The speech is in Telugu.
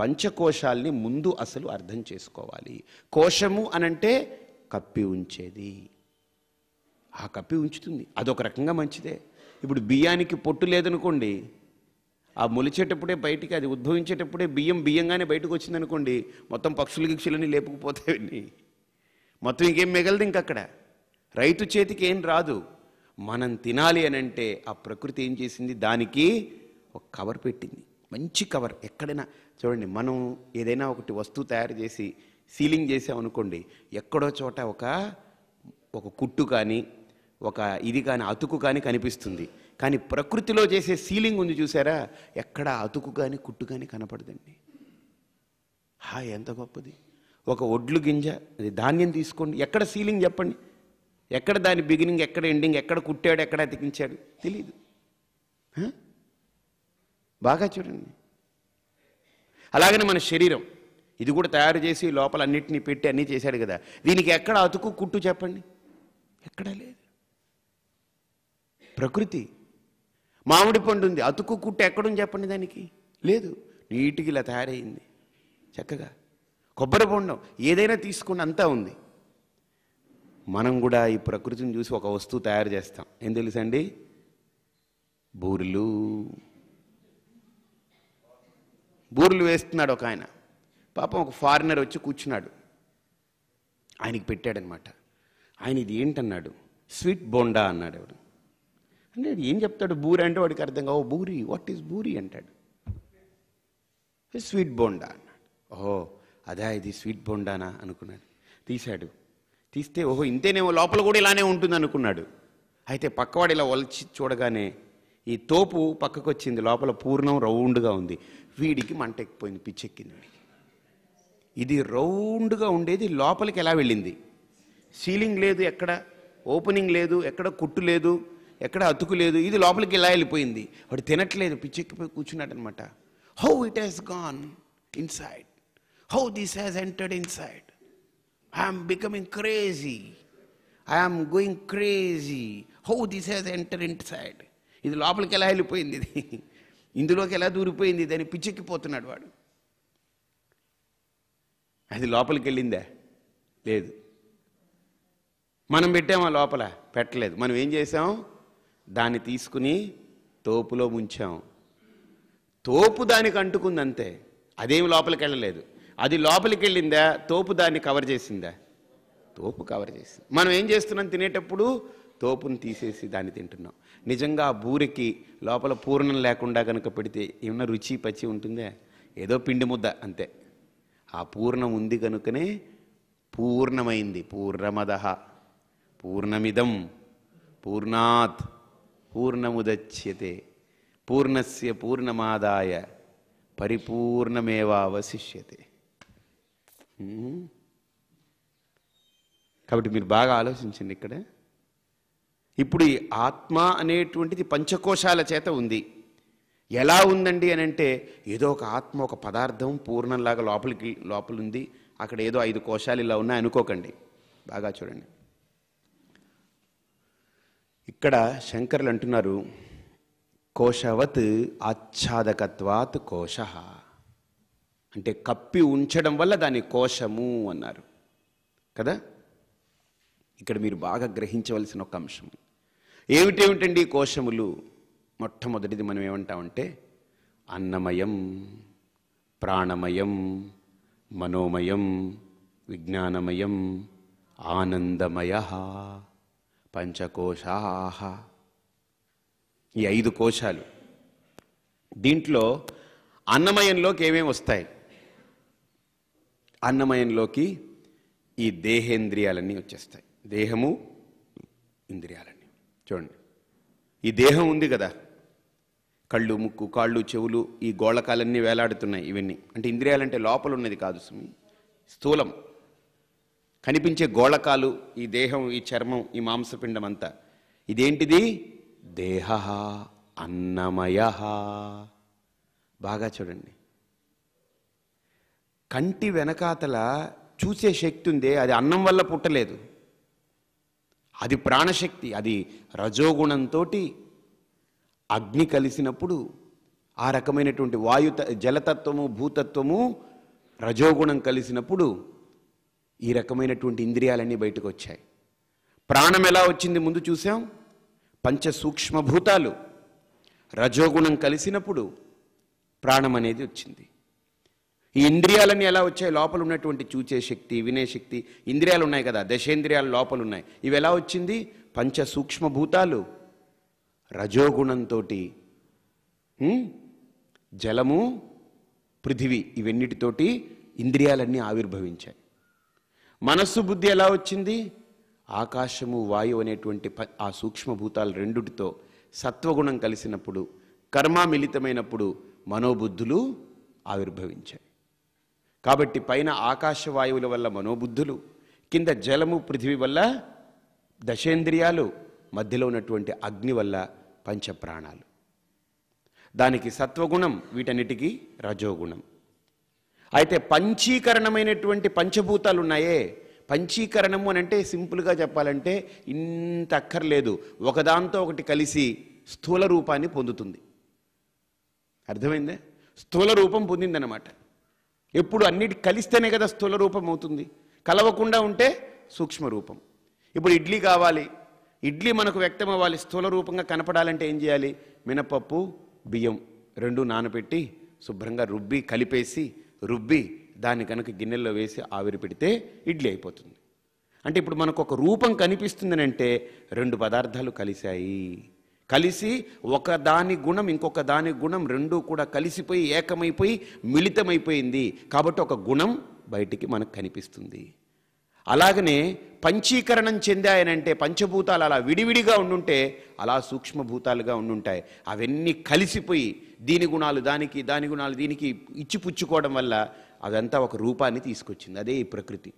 పంచకోశాల్ని ముందు అసలు అర్థం చేసుకోవాలి కోశము అనంటే కప్పి ఉంచేది ఆ కప్పి ఉంచుతుంది అదొక రకంగా మంచిదే ఇప్పుడు బియ్యానికి పొట్టు లేదనుకోండి ఆ మొలిచేటప్పుడే బయటికి అది ఉద్భవించేటప్పుడే బియ్యం బియ్యంగానే బయటకు వచ్చిందనుకోండి మొత్తం పక్షులు గిక్షులని లేపుకుపోతాయని మొత్తం ఇంకేం మిగలదు ఇంకక్కడ రైతు చేతికి ఏం రాదు మనం తినాలి అనంటే ఆ ప్రకృతి ఏం చేసింది దానికి ఒక కవర్ పెట్టింది మంచి కవర్ ఎక్కడైనా చూడండి మనం ఏదైనా ఒకటి వస్తువు తయారు చేసి సీలింగ్ చేసామనుకోండి ఎక్కడో చోట ఒక ఒక కుట్టు కానీ ఒక ఇది కానీ అతుకు కానీ కనిపిస్తుంది కానీ ప్రకృతిలో చేసే సీలింగ్ ఉంది చూసారా ఎక్కడ అతుకు కానీ కుట్టు కానీ కనపడదండి హా ఎంత గొప్పది ఒక ఒడ్లు గింజ అది ధాన్యం తీసుకోండి ఎక్కడ సీలింగ్ చెప్పండి ఎక్కడ దాని బిగినింగ్ ఎక్కడ ఎండింగ్ ఎక్కడ కుట్టాడు ఎక్కడ అతికించాడు తెలియదు బాగా చూడండి అలాగనే మన శరీరం ఇది కూడా తయారు చేసి లోపల అన్నిటినీ పెట్టి అన్నీ చేశాడు కదా దీనికి ఎక్కడ అతుకు కుట్టు చెప్పండి ఎక్కడా లేదు ప్రకృతి మామిడి పండు ఉంది అతుకు కుట్టు ఎక్కడుంది చెప్పండి దానికి లేదు నీటికి ఇలా తయారైంది చక్కగా కొబ్బరి బొండం ఏదైనా తీసుకుని అంతా ఉంది మనం కూడా ఈ ప్రకృతిని చూసి ఒక వస్తువు తయారు చేస్తాం ఏం తెలుసండి బూరెలు బూరులు వేస్తున్నాడు ఒక ఆయన పాపం ఒక ఫారినర్ వచ్చి కూర్చున్నాడు ఆయనకి పెట్టాడనమాట ఆయన ఇది ఏంటన్నాడు స్వీట్ బోండా అన్నాడు ఎవడు అంటే ఏం చెప్తాడు బూరి అంటే వాడికి అర్థం కావు బూరి వాట్ ఈస్ బూరి అంటాడు స్వీట్ బోండా అన్నాడు ఓహో అదా ఇది స్వీట్ బోండానా అనుకున్నాడు తీశాడు తీస్తే ఓహో ఇంతేనేమో లోపల కూడా ఇలానే ఉంటుంది అనుకున్నాడు అయితే పక్కవాడు ఇలా వలచి చూడగానే ఈ తోపు పక్కకు వచ్చింది లోపల పూర్ణం రౌండ్గా ఉంది వీడికి మంట ఎక్కిపోయింది పిచ్చెక్కింది వీడికి ఇది రౌండ్గా ఉండేది లోపలికి ఎలా వెళ్ళింది సీలింగ్ లేదు ఎక్కడ ఓపెనింగ్ లేదు ఎక్కడ కుట్టు లేదు ఎక్కడ అతుకు లేదు ఇది లోపలికి ఎలా వెళ్ళిపోయింది వాడు తినట్లేదు పిచ్చెక్కిపోయి కూర్చున్నాడు అనమాట how it has gone inside how this has entered inside I'm becoming crazy I'm going crazy how this has enter inside ఇది లోపలికి ఎలా వెళ్ళిపోయింది ఇది ఇందులోకి ఎలా దూరిపోయింది దాన్ని పిచ్చెక్కిపోతున్నాడు వాడు అది లోపలికి వెళ్ళిందా లేదు మనం పెట్టామా లోపల పెట్టలేదు మనం ఏం చేసాం దాన్ని తీసుకుని తోపులో ముంచాం తోపు దానికి అంటుకుంది అంతే అదేమి లోపలికి వెళ్ళలేదు అది లోపలికి వెళ్ళిందా తోపు దాన్ని కవర్ చేసిందా తోపు కవర్ చేసింది మనం ఏం చేస్తున్నాం తినేటప్పుడు తోపును తీసేసి దాన్ని తింటున్నాం నిజంగా ఆ బూరికి లోపల పూర్ణం లేకుండా కనుక పెడితే ఏమన్నా రుచి పచ్చి ఉంటుందే ఏదో పిండి ముద్ద అంతే ఆ పూర్ణం ఉంది కనుకనే పూర్ణమైంది పూర్ణమద పూర్ణమిదం పూర్ణాత్ పూర్ణముదచ్యతే పూర్ణస్య పూర్ణమాదాయ పరిపూర్ణమేవావశిష్యతే కాబట్టి మీరు బాగా ఆలోచించండి ఇక్కడ ఇప్పుడు ఈ ఆత్మ అనేటువంటిది పంచకోశాల చేత ఉంది ఎలా ఉందండి అని అంటే ఏదో ఒక ఆత్మ ఒక పదార్థం పూర్ణంలాగా లోపలికి లోపల ఉంది అక్కడ ఏదో ఐదు కోశాలు ఇలా ఉన్నాయి అనుకోకండి బాగా చూడండి ఇక్కడ శంకర్లు అంటున్నారు కోశవత్ ఆచ్ఛాదకత్వాత్ కోశ అంటే కప్పి ఉంచడం వల్ల దాని కోశము అన్నారు కదా ఇక్కడ మీరు బాగా గ్రహించవలసిన ఒక అంశం ఏమిటేమిటండి కోశములు మొట్టమొదటిది మనం ఏమంటామంటే అన్నమయం ప్రాణమయం మనోమయం విజ్ఞానమయం ఆనందమయ పంచకోశాహ ఈ ఐదు కోశాలు దీంట్లో అన్నమయంలోకి ఏమేమి వస్తాయి అన్నమయంలోకి ఈ దేహేంద్రియాలన్నీ వచ్చేస్తాయి దేహము ఇంద్రియాలని చూడండి ఈ దేహం ఉంది కదా కళ్ళు ముక్కు కాళ్ళు చెవులు ఈ గోళకాలన్నీ వేలాడుతున్నాయి ఇవన్నీ అంటే ఇంద్రియాలంటే లోపల ఉన్నది కాదు సుమి స్థూలం కనిపించే గోళకాలు ఈ దేహం ఈ చర్మం ఈ మాంసపిండం అంతా ఇదేంటిది దేహ అన్నమయ బాగా చూడండి కంటి వెనకాతల చూసే శక్తి ఉందే అది అన్నం వల్ల పుట్టలేదు అది ప్రాణశక్తి అది రజోగుణంతో అగ్ని కలిసినప్పుడు ఆ రకమైనటువంటి వాయు జలతత్వము భూతత్వము రజోగుణం కలిసినప్పుడు ఈ రకమైనటువంటి ఇంద్రియాలన్నీ బయటకు వచ్చాయి ప్రాణం ఎలా వచ్చింది ముందు చూసాం పంచ సూక్ష్మభూతాలు రజోగుణం కలిసినప్పుడు ప్రాణం అనేది వచ్చింది ఈ ఇంద్రియాలన్నీ ఎలా వచ్చాయి లోపల ఉన్నటువంటి చూచే శక్తి వినే శక్తి ఇంద్రియాలు ఉన్నాయి కదా దశేంద్రియాలు లోపలు ఉన్నాయి ఇవి ఎలా వచ్చింది పంచ సూక్ష్మభూతాలు రజోగుణంతో జలము పృథివీ ఇవన్నిటితోటి ఇంద్రియాలన్నీ ఆవిర్భవించాయి మనస్సు బుద్ధి ఎలా వచ్చింది ఆకాశము వాయువు అనేటువంటి ఆ సూక్ష్మభూతాలు రెండుటితో సత్వగుణం కలిసినప్పుడు కర్మ మిళితమైనప్పుడు మనోబుద్ధులు ఆవిర్భవించాయి కాబట్టి పైన ఆకాశవాయువుల వల్ల మనోబుద్ధులు కింద జలము పృథివీ వల్ల దశేంద్రియాలు మధ్యలో ఉన్నటువంటి అగ్ని వల్ల పంచప్రాణాలు దానికి సత్వగుణం వీటన్నిటికీ రజోగుణం అయితే పంచీకరణమైనటువంటి పంచభూతాలు ఉన్నాయే పంచీకరణము అని అంటే సింపుల్గా చెప్పాలంటే ఇంత అక్కర్లేదు ఒకదాంతో ఒకటి కలిసి స్థూల రూపాన్ని పొందుతుంది అర్థమైందే స్థూల రూపం పొందిందనమాట ఎప్పుడు అన్నిటి కలిస్తేనే కదా స్థూల రూపం అవుతుంది కలవకుండా ఉంటే సూక్ష్మ రూపం ఇప్పుడు ఇడ్లీ కావాలి ఇడ్లీ మనకు వ్యక్తం అవ్వాలి స్థూల రూపంగా కనపడాలంటే ఏం చేయాలి మినపప్పు బియ్యం రెండు నానబెట్టి శుభ్రంగా రుబ్బి కలిపేసి రుబ్బి దాన్ని కనుక గిన్నెల్లో వేసి ఆవిరి పెడితే ఇడ్లీ అయిపోతుంది అంటే ఇప్పుడు మనకు ఒక రూపం కనిపిస్తుందనంటే రెండు పదార్థాలు కలిశాయి కలిసి ఒక దాని గుణం ఇంకొక దాని గుణం రెండూ కూడా కలిసిపోయి ఏకమైపోయి మిళితమైపోయింది కాబట్టి ఒక గుణం బయటికి మనకు కనిపిస్తుంది అలాగనే పంచీకరణం చెందాయనంటే పంచభూతాలు అలా విడివిడిగా ఉండుంటే అలా సూక్ష్మభూతాలుగా ఉండుంటాయి అవన్నీ కలిసిపోయి దీని గుణాలు దానికి దాని గుణాలు దీనికి ఇచ్చిపుచ్చుకోవడం వల్ల అదంతా ఒక రూపాన్ని తీసుకొచ్చింది అదే ఈ ప్రకృతి